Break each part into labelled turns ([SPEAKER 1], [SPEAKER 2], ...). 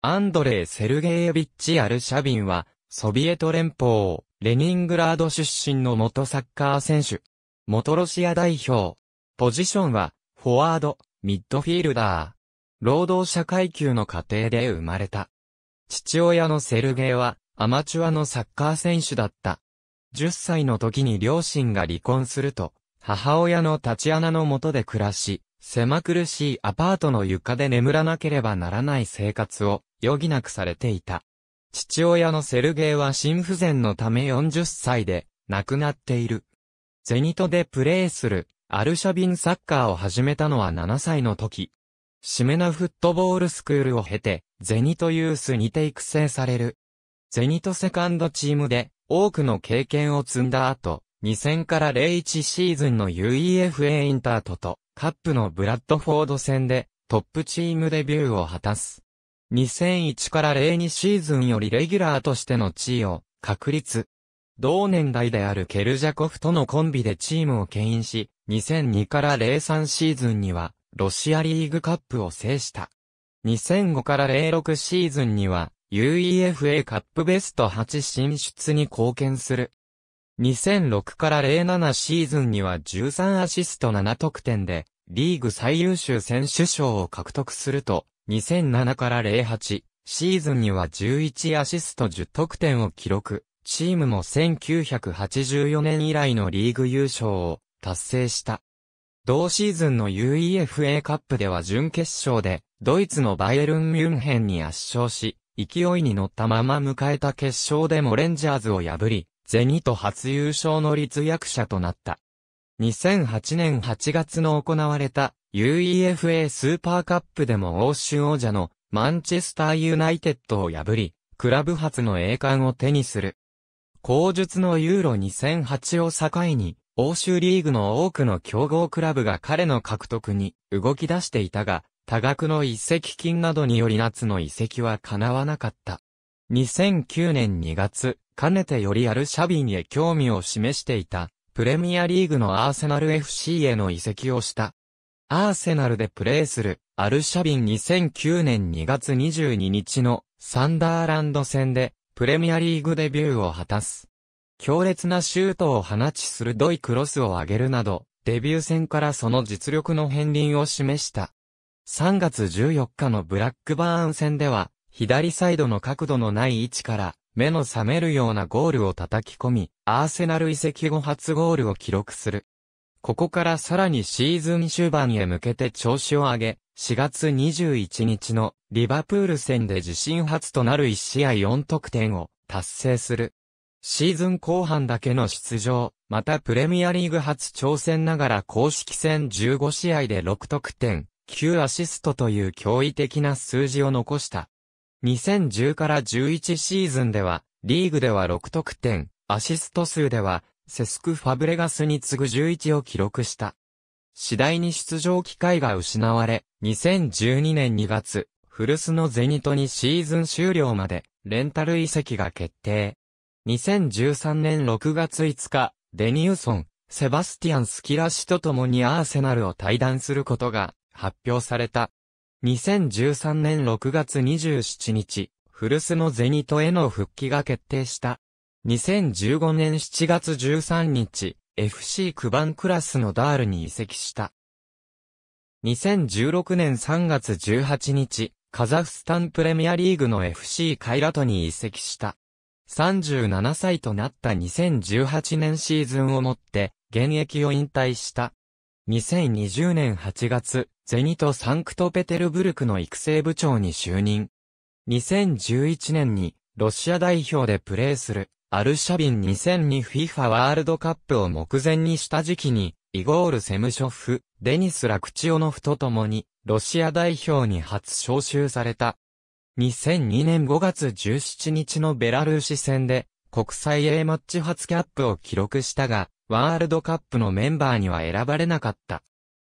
[SPEAKER 1] アンドレイ・セルゲエビッチ・アルシャビンは、ソビエト連邦、レニングラード出身の元サッカー選手。元ロシア代表。ポジションは、フォワード、ミッドフィールダー。労働者階級の家庭で生まれた。父親のセルゲイは、アマチュアのサッカー選手だった。10歳の時に両親が離婚すると、母親のタチアナの下で暮らし、狭苦しいアパートの床で眠らなければならない生活を余儀なくされていた。父親のセルゲイは心不全のため40歳で亡くなっている。ゼニトでプレーするアルシャビンサッカーを始めたのは7歳の時。シメナフットボールスクールを経て、ゼニトユースにて育成される。ゼニトセカンドチームで多くの経験を積んだ後、2000から01シーズンの UEFA インタートとカップのブラッドフォード戦でトップチームデビューを果たす。2001から02シーズンよりレギュラーとしての地位を確立。同年代であるケルジャコフとのコンビでチームを牽引し、2002から03シーズンには、ロシアリーグカップを制した。2005から06シーズンには、UEFA カップベスト8進出に貢献する。2006から07シーズンには13アシスト7得点で、リーグ最優秀選手賞を獲得すると、2007から08シーズンには11アシスト10得点を記録。チームも1984年以来のリーグ優勝を達成した。同シーズンの UEFA カップでは準決勝でドイツのバイエルン・ミュンヘンに圧勝し、勢いに乗ったまま迎えた決勝でもレンジャーズを破り、ゼニと初優勝の立役者となった。2008年8月の行われた UEFA スーパーカップでも欧州王者のマンチェスターユナイテッドを破り、クラブ初の栄冠を手にする。後述のユーロ2008を境に、欧州リーグの多くの強豪クラブが彼の獲得に動き出していたが、多額の移籍金などにより夏の移籍は叶わなかった。2009年2月、かねてよりアルシャビンへ興味を示していた、プレミアリーグのアーセナル FC への移籍をした。アーセナルでプレーする、アルシャビン2009年2月22日のサンダーランド戦で、プレミアリーグデビューを果たす。強烈なシュートを放ち鋭いクロスを上げるなど、デビュー戦からその実力の片鱗を示した。3月14日のブラックバーン戦では、左サイドの角度のない位置から、目の覚めるようなゴールを叩き込み、アーセナル移籍後初ゴールを記録する。ここからさらにシーズン終盤へ向けて調子を上げ、4月21日のリバプール戦で自身初となる1試合4得点を達成する。シーズン後半だけの出場、またプレミアリーグ初挑戦ながら公式戦15試合で6得点、9アシストという驚異的な数字を残した。2010から11シーズンでは、リーグでは6得点、アシスト数ではセスク・ファブレガスに次ぐ11を記録した。次第に出場機会が失われ、2012年2月、古巣のゼニトにシーズン終了まで、レンタル移籍が決定。2013年6月5日、デニューソン、セバスティアン・スキラ氏と共にアーセナルを退団することが発表された。2013年6月27日、古巣のゼニトへの復帰が決定した。2015年7月13日、FC クバンクラスのダールに移籍した。2016年3月18日、カザフスタンプレミアリーグの FC カイラトに移籍した。37歳となった2018年シーズンをもって、現役を引退した。2020年8月、ゼニト・サンクトペテルブルクの育成部長に就任。2011年に、ロシア代表でプレーする。アルシャビン 2002FIFA ワールドカップを目前にした時期に、イゴール・セムショフ、デニス・ラクチオノフと共に、ロシア代表に初招集された。2002年5月17日のベラルーシ戦で、国際 A マッチ初キャップを記録したが、ワールドカップのメンバーには選ばれなかった。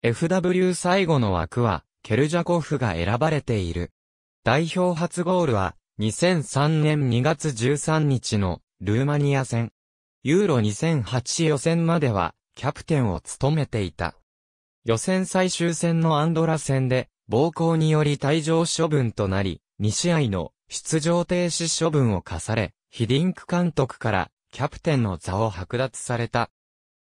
[SPEAKER 1] FW 最後の枠は、ケルジャコフが選ばれている。代表初ゴールは、2003年2月13日のルーマニア戦。ユーロ2008予選までは、キャプテンを務めていた。予選最終戦のアンドラ戦で、暴行により退場処分となり、2試合の出場停止処分を課され、ヒディンク監督からキャプテンの座を剥奪された。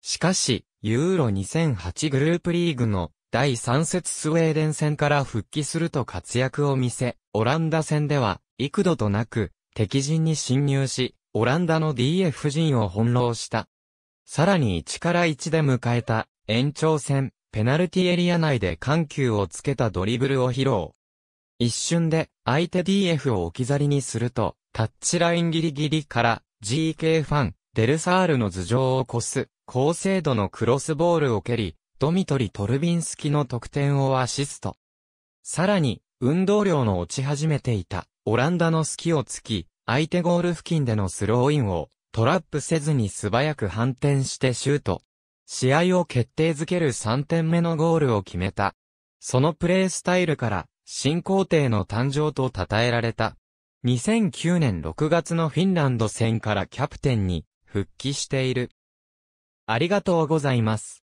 [SPEAKER 1] しかし、ユーロ2008グループリーグの第3節スウェーデン戦から復帰すると活躍を見せ、オランダ戦では幾度となく敵陣に侵入し、オランダの DF 陣を翻弄した。さらに1から1で迎えた延長戦、ペナルティエリア内で緩急をつけたドリブルを披露。一瞬で相手 DF を置き去りにすると、タッチラインギリギリから GK ファン、デルサールの頭上を越す、高精度のクロスボールを蹴り、ドミトリ・トルビンスキの得点をアシスト。さらに、運動量の落ち始めていた、オランダの隙を突き、相手ゴール付近でのスローインをトラップせずに素早く反転してシュート。試合を決定づける3点目のゴールを決めた。そのプレースタイルから新皇帝の誕生と称えられた。2009年6月のフィンランド戦からキャプテンに復帰している。ありがとうございます。